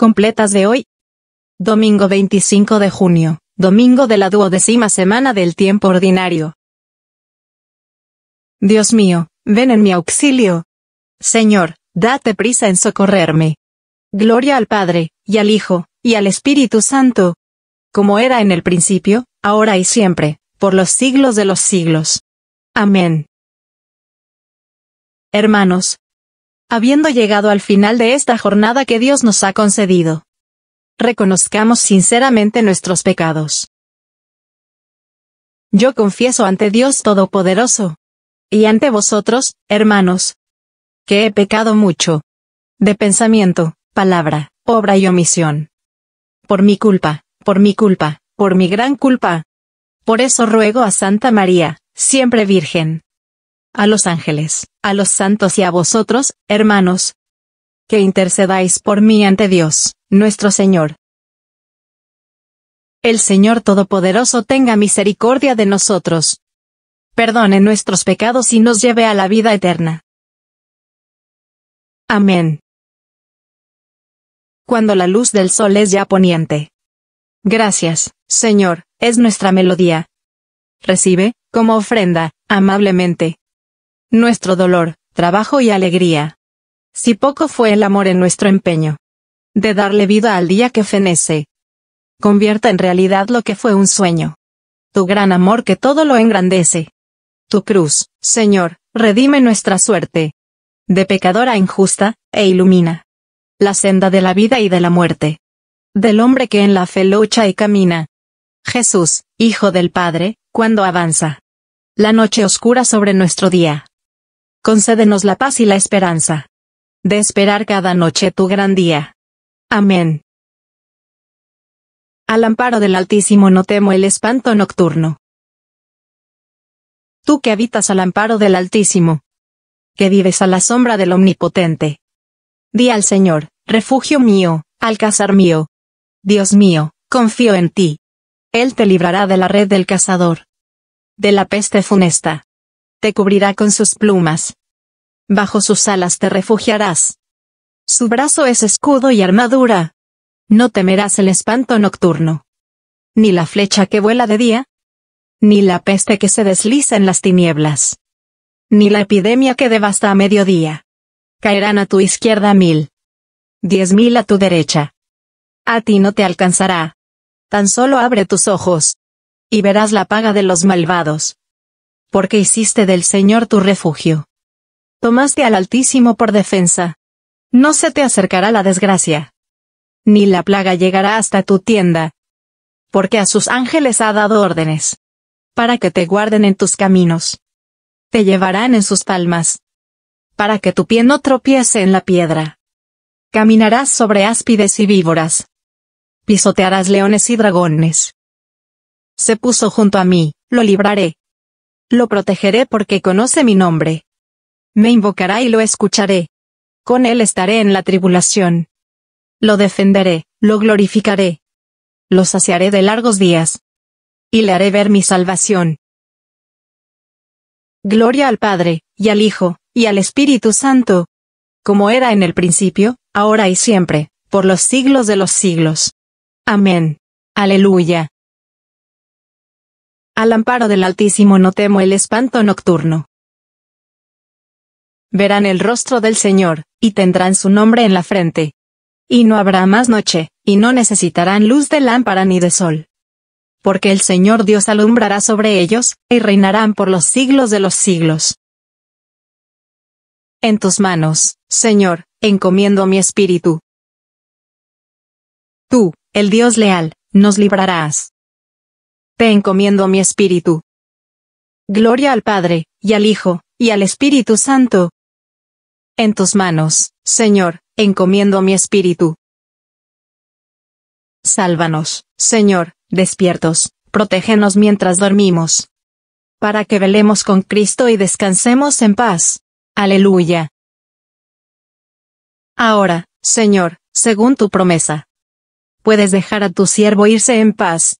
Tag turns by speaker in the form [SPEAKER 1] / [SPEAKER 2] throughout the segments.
[SPEAKER 1] completas de hoy. Domingo 25 de junio, domingo de la duodécima semana del tiempo ordinario. Dios mío, ven en mi auxilio. Señor, date prisa en socorrerme. Gloria al Padre, y al Hijo, y al Espíritu Santo. Como era en el principio, ahora y siempre, por los siglos de los siglos. Amén. Hermanos, habiendo llegado al final de esta jornada que Dios nos ha concedido. Reconozcamos sinceramente nuestros pecados. Yo confieso ante Dios Todopoderoso. Y ante vosotros, hermanos, que he pecado mucho. De pensamiento, palabra, obra y omisión. Por mi culpa, por mi culpa, por mi gran culpa. Por eso ruego a Santa María, siempre Virgen, a los ángeles, a los santos y a vosotros, hermanos, que intercedáis por mí ante Dios, nuestro Señor. El Señor Todopoderoso tenga misericordia de nosotros. Perdone nuestros pecados y nos lleve a la
[SPEAKER 2] vida eterna. Amén.
[SPEAKER 1] Cuando la luz del sol es ya poniente. Gracias, Señor, es nuestra melodía. Recibe, como ofrenda, amablemente, nuestro dolor, trabajo y alegría. Si poco fue el amor en nuestro empeño de darle vida al día que fenece, convierta en realidad lo que fue un sueño. Tu gran amor que todo lo engrandece. Tu cruz, Señor, redime nuestra suerte. De pecadora injusta, e ilumina. La senda de la vida y de la muerte. Del hombre que en la fe lucha y camina. Jesús, Hijo del Padre, cuando avanza. La noche oscura sobre nuestro día concédenos la paz y la esperanza. De esperar cada noche tu gran día. Amén. Al amparo del Altísimo no temo el espanto nocturno. Tú que habitas al amparo del Altísimo, que vives a la sombra del Omnipotente. Di al Señor, refugio mío, alcázar mío. Dios mío, confío en ti. Él te librará de la red del cazador. De la peste funesta te cubrirá con sus plumas. Bajo sus alas te refugiarás. Su brazo es escudo y armadura. No temerás el espanto nocturno. Ni la flecha que vuela de día. Ni la peste que se desliza en las tinieblas. Ni la epidemia que devasta a mediodía. Caerán a tu izquierda mil. Diez mil a tu derecha. A ti no te alcanzará. Tan solo abre tus ojos. Y verás la paga de los malvados porque hiciste del Señor tu refugio. Tomaste al Altísimo por defensa. No se te acercará la desgracia. Ni la plaga llegará hasta tu tienda. Porque a sus ángeles ha dado órdenes. Para que te guarden en tus caminos. Te llevarán en sus palmas. Para que tu pie no tropiece en la piedra. Caminarás sobre áspides y víboras. Pisotearás leones y dragones. Se puso junto a mí, lo libraré, lo protegeré porque conoce mi nombre. Me invocará y lo escucharé. Con él estaré en la tribulación. Lo defenderé, lo glorificaré. Lo saciaré de largos días. Y le haré ver mi salvación. Gloria al Padre, y al Hijo, y al Espíritu Santo. Como era en el principio, ahora y siempre, por los siglos de los siglos. Amén. Aleluya. Al amparo del Altísimo no temo el espanto nocturno. Verán el rostro del Señor, y tendrán su nombre en la frente. Y no habrá más noche, y no necesitarán luz de lámpara ni de sol. Porque el Señor Dios alumbrará sobre ellos, y reinarán por los siglos de los siglos. En tus manos, Señor, encomiendo mi espíritu. Tú, el Dios leal, nos librarás te encomiendo mi espíritu. Gloria al Padre, y al Hijo, y al Espíritu Santo. En tus manos, Señor, encomiendo mi espíritu. Sálvanos, Señor, despiertos, protégenos mientras dormimos. Para que velemos con Cristo y descansemos en paz. Aleluya. Ahora, Señor, según tu promesa, puedes dejar a tu siervo irse en paz,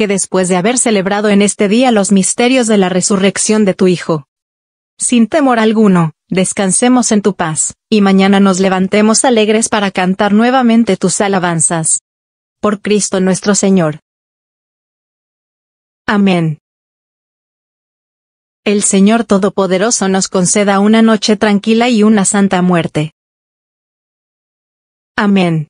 [SPEAKER 1] que después de haber celebrado en este día los misterios de la resurrección de tu Hijo. Sin temor alguno, descansemos en tu paz, y mañana nos levantemos alegres para cantar nuevamente tus alabanzas. Por Cristo nuestro Señor. Amén.
[SPEAKER 2] El Señor Todopoderoso nos conceda una noche tranquila y una santa muerte. Amén.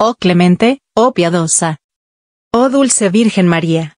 [SPEAKER 1] oh clemente, oh piadosa. Oh dulce Virgen María.